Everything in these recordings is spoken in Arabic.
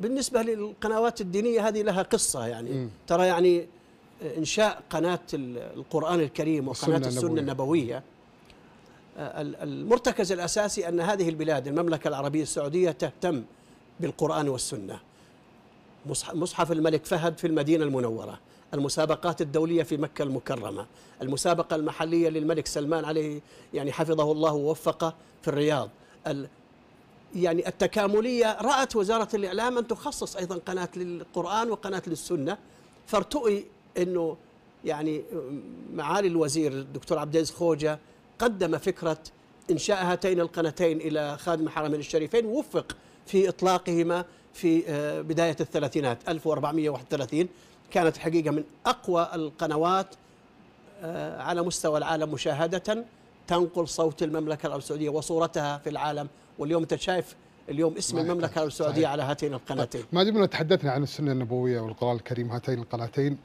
بالنسبة للقنوات الدينية هذه لها قصة يعني م. ترى يعني آه، إنشاء قناة القرآن الكريم وقناة السنة النبوية آه، المرتكز الأساسي أن هذه البلاد المملكة العربية السعودية تهتم بالقرآن والسنة مصحف الملك فهد في المدينة المنورة المسابقات الدولية في مكة المكرمة المسابقة المحلية للملك سلمان عليه يعني حفظه الله ووفقه في الرياض يعني التكاملية رأت وزارة الإعلام أن تخصص أيضا قناة للقرآن وقناة للسنة فارتؤي أنه يعني معالي الوزير الدكتور عبد العزيز خوجة قدم فكرة إنشاء هاتين القناتين إلى خادم الحرمين الشريفين وفق في إطلاقهما في آه، بداية الثلاثينات 1431 كانت الحقيقة من أقوى القنوات آه، على مستوى العالم مشاهدة تنقل صوت المملكة العربية السعودية وصورتها في العالم واليوم انت شايف اليوم اسم المملكه صحيح. السعوديه على هاتين طيب، القناتين ما دمنا تحدثنا عن السنه النبويه والقران الكريم هاتين القناتين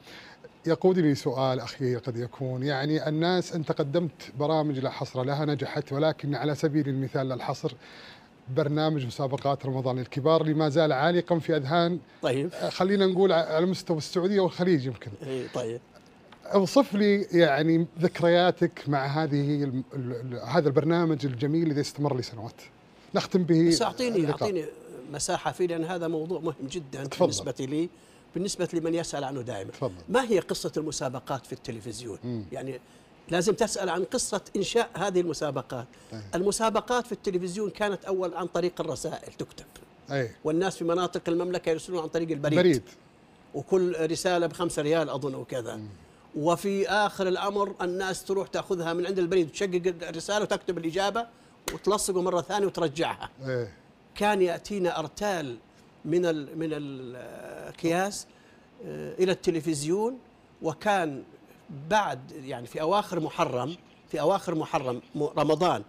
يقودني سؤال اخير قد يكون يعني الناس انت قدمت برامج لا حصر لها نجحت ولكن على سبيل المثال لا الحصر برنامج مسابقات رمضان الكبار اللي ما زال عالقا في اذهان طيب آه، خلينا نقول على مستوى السعوديه والخليج يمكن اي طيب اوصف لي يعني ذكرياتك مع هذه هذا البرنامج الجميل الذي استمر لسنوات نختم به بس اعطيني اعطيني مساحه فيه لان هذا موضوع مهم جدا تفضل. بالنسبه لي بالنسبه لمن يسال عنه دائما تفضل. ما هي قصه المسابقات في التلفزيون مم. يعني لازم تسال عن قصه انشاء هذه المسابقات أيه. المسابقات في التلفزيون كانت اول عن طريق الرسائل تكتب أيه. والناس في مناطق المملكه يرسلون عن طريق البريد بريد. وكل رساله بخمسة ريال اظن وكذا مم. وفي اخر الامر الناس تروح تاخذها من عند البريد تشقق الرساله وتكتب الاجابه وتلصقه مره ثانيه وترجعها إيه. كان ياتينا ارتال من ال من الاكياس آه، آه، الى التلفزيون وكان بعد يعني في اواخر محرم في اواخر محرم رمضان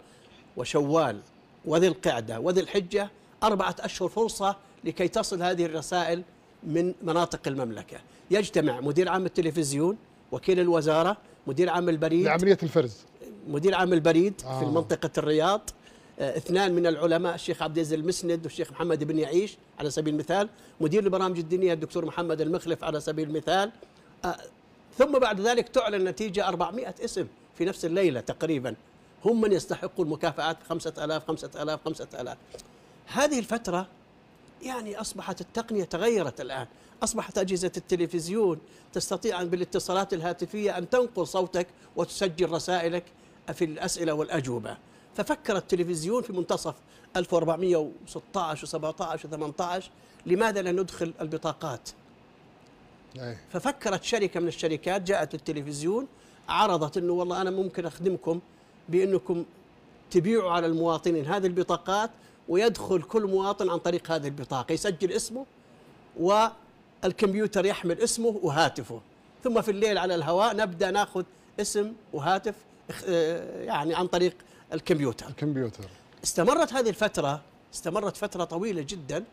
وشوال وذي القعده وذي الحجه اربعه اشهر فرصه لكي تصل هذه الرسائل من مناطق المملكه يجتمع مدير عام التلفزيون وكيل الوزاره مدير عام البريد لعمليه الفرز مدير عام البريد آه. في منطقه الرياض آه، اثنان من العلماء الشيخ عبد العزيز المسند والشيخ محمد بن يعيش على سبيل المثال مدير البرامج الدينيه الدكتور محمد المخلف على سبيل المثال آه، ثم بعد ذلك تعلن نتيجه 400 اسم في نفس الليله تقريبا هم من يستحقوا المكافآت 5000 5000 5000 هذه الفتره يعني اصبحت التقنيه تغيرت الان اصبحت اجهزه التلفزيون تستطيع بالاتصالات الهاتفيه ان تنقل صوتك وتسجل رسائلك في الأسئلة والأجوبة ففكر التلفزيون في منتصف 1416 و17 و18 لماذا لا ندخل البطاقات ففكرت شركة من الشركات جاءت للتلفزيون عرضت أنه والله أنا ممكن أخدمكم بأنكم تبيعوا على المواطنين هذه البطاقات ويدخل كل مواطن عن طريق هذه البطاقة يسجل اسمه والكمبيوتر يحمل اسمه وهاتفه ثم في الليل على الهواء نبدأ ناخذ اسم وهاتف آه، يعني عن طريق الكمبيوتر الكمبيوتر استمرت هذه الفترة استمرت فترة طويلة جدا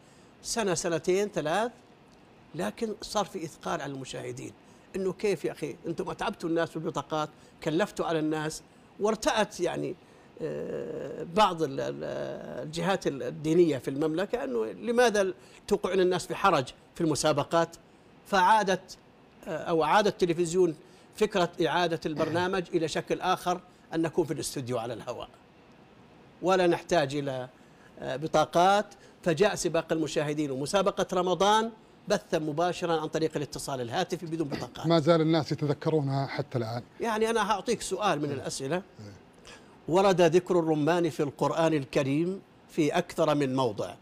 سنة سنتين ثلاث لكن صار في إثقال على المشاهدين انه كيف يا اخي انتم اتعبتوا الناس بالبطاقات كلفتوا على الناس وارتأت يعني آه، بعض الجهات الدينيه في المملكه انه لماذا توقعون الناس في حرج في المسابقات فعادت آه، او عاد التلفزيون فكرة إعادة البرنامج إلى شكل آخر أن نكون في الاستوديو على الهواء ولا نحتاج إلى آه، بطاقات فجاء سباق المشاهدين ومسابقة رمضان بثا مباشرا عن طريق الاتصال الهاتفي بدون بطاقات ما زال الناس يتذكرونها حتى الآن يعني أنا أعطيك سؤال من الأسئلة إيه. ورد ذكر الرمان في القرآن الكريم في أكثر من موضع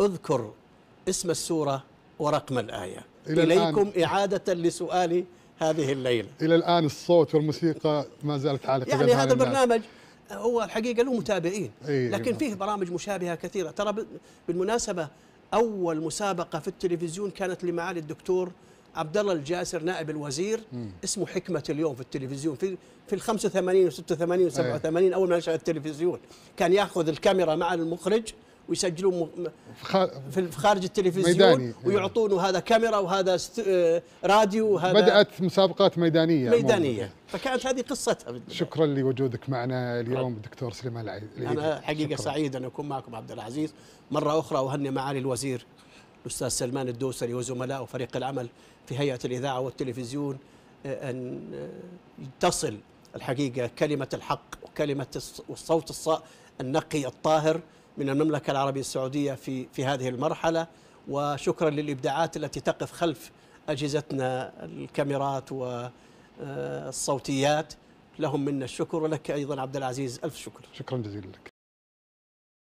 اذكر اسم السورة ورقم الآية إلى إليكم إعادة لسؤالي هذه الليله. الى الان الصوت والموسيقى ما زالت عالقه يعني هذا البرنامج هو الحقيقه له متابعين إيه،, أيه لكن فيه برامج مشابهه كثيره ترى بالمناسبه اول مسابقه في التلفزيون كانت لمعالي الدكتور عبد الله الجاسر نائب الوزير اسمه حكمه اليوم في التلفزيون في في ال 85 و 86 و 87 اول ما نشأ التلفزيون كان ياخذ الكاميرا مع المخرج ويسجلون في خارج التلفزيون ميداني إيه. ويعطون هذا كاميرا وهذا آه، راديو وهذا بدات مسابقات ميدانيه ميدانيه عموماً. فكانت هذه قصتها بالدلوقتي. شكرا لوجودك معنا اليوم دكتور سليمان العيدي انا حقيقه شكرا. سعيد ان اكون معكم عبد العزيز مره اخرى اهني معالي الوزير الاستاذ سلمان الدوسري وزملائه وفريق العمل في هيئه الاذاعه والتلفزيون آه، ان آه، تصل الحقيقه كلمه الحق وكلمه الصوت النقي الطاهر من المملكة العربية السعودية في في هذه المرحلة وشكرا للإبداعات التي تقف خلف أجهزتنا الكاميرات والصوتيات لهم منا الشكر ولك أيضا عبد العزيز ألف شكر شكرا جزيلا لك